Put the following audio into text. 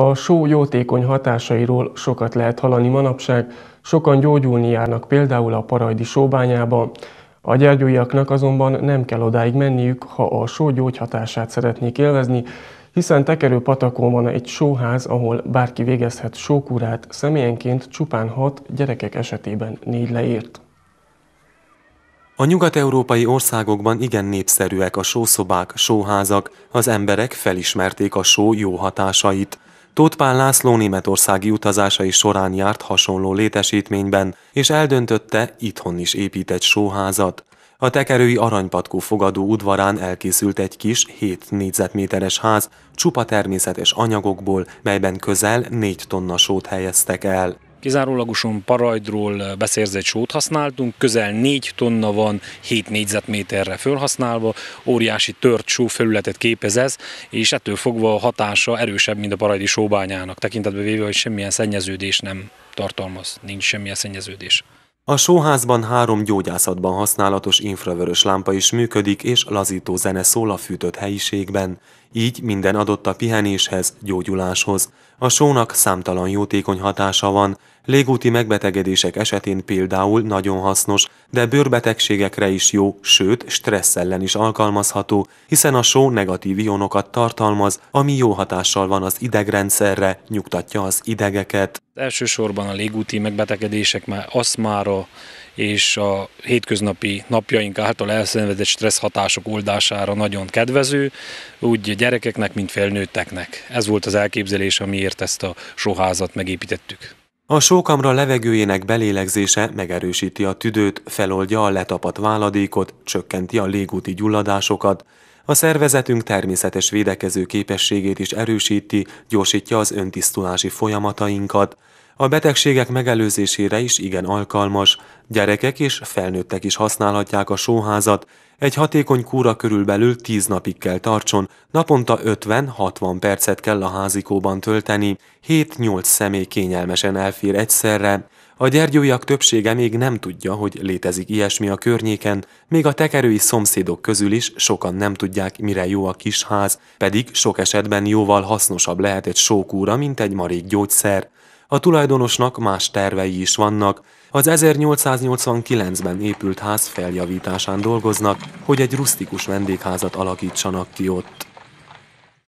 A só jótékony hatásairól sokat lehet hallani manapság, sokan gyógyulni járnak például a parajdi sóbányába. A gyergyóiaknak azonban nem kell odáig menniük, ha a só gyógyhatását szeretnék élvezni, hiszen tekerő patakon van egy sóház, ahol bárki végezhet sókúrát, személyenként csupán hat, gyerekek esetében négy leért. A nyugat-európai országokban igen népszerűek a sószobák, sóházak, az emberek felismerték a só jó hatásait. Tóth Pál László németországi utazásai során járt hasonló létesítményben, és eldöntötte, itthon is épít sóházat. A tekerői aranypatkó fogadó udvarán elkészült egy kis, 7 négyzetméteres ház, csupa természetes anyagokból, melyben közel 4 tonna sót helyeztek el. Kizárólagosan parajdról beszerzett sót használtunk, közel 4 tonna van 7 négyzetméterre fölhasználva, óriási tört só felületet képez ez, és ettől fogva a hatása erősebb, mint a parajdi sóbányának, tekintetbe véve, hogy semmilyen szennyeződés nem tartalmaz, nincs semmilyen szennyeződés. A sóházban három gyógyászatban használatos infravörös lámpa is működik, és lazító zene szól a fűtött helyiségben, így minden adott a pihenéshez, gyógyuláshoz. A sónak számtalan jótékony hatása van, légúti megbetegedések esetén például nagyon hasznos, de bőrbetegségekre is jó, sőt stressz ellen is alkalmazható, hiszen a só negatív ionokat tartalmaz, ami jó hatással van az idegrendszerre, nyugtatja az idegeket. Elsősorban a légúti megbetegedések már aszmára és a hétköznapi napjaink által elszenvedett stressz hatások oldására nagyon kedvező, úgy gyerekeknek, mint felnőtteknek. Ez volt az elképzelés, amiért ezt a soházat megépítettük. A sókamra levegőjének belélegzése megerősíti a tüdőt, feloldja a letapadt váladékot, csökkenti a légúti gyulladásokat, a szervezetünk természetes védekező képességét is erősíti, gyorsítja az öntisztulási folyamatainkat, a betegségek megelőzésére is igen alkalmas, gyerekek és felnőttek is használhatják a sóházat, egy hatékony kúra körülbelül 10 napig kell tartson, naponta 50-60 percet kell a házikóban tölteni, 7-8 személy kényelmesen elfér egyszerre. A gyergyóiak többsége még nem tudja, hogy létezik ilyesmi a környéken, még a tekerői szomszédok közül is sokan nem tudják, mire jó a kisház, pedig sok esetben jóval hasznosabb lehet egy sókúra, mint egy marék gyógyszer. A tulajdonosnak más tervei is vannak. Az 1889-ben épült ház feljavításán dolgoznak, hogy egy rustikus vendégházat alakítsanak ki ott.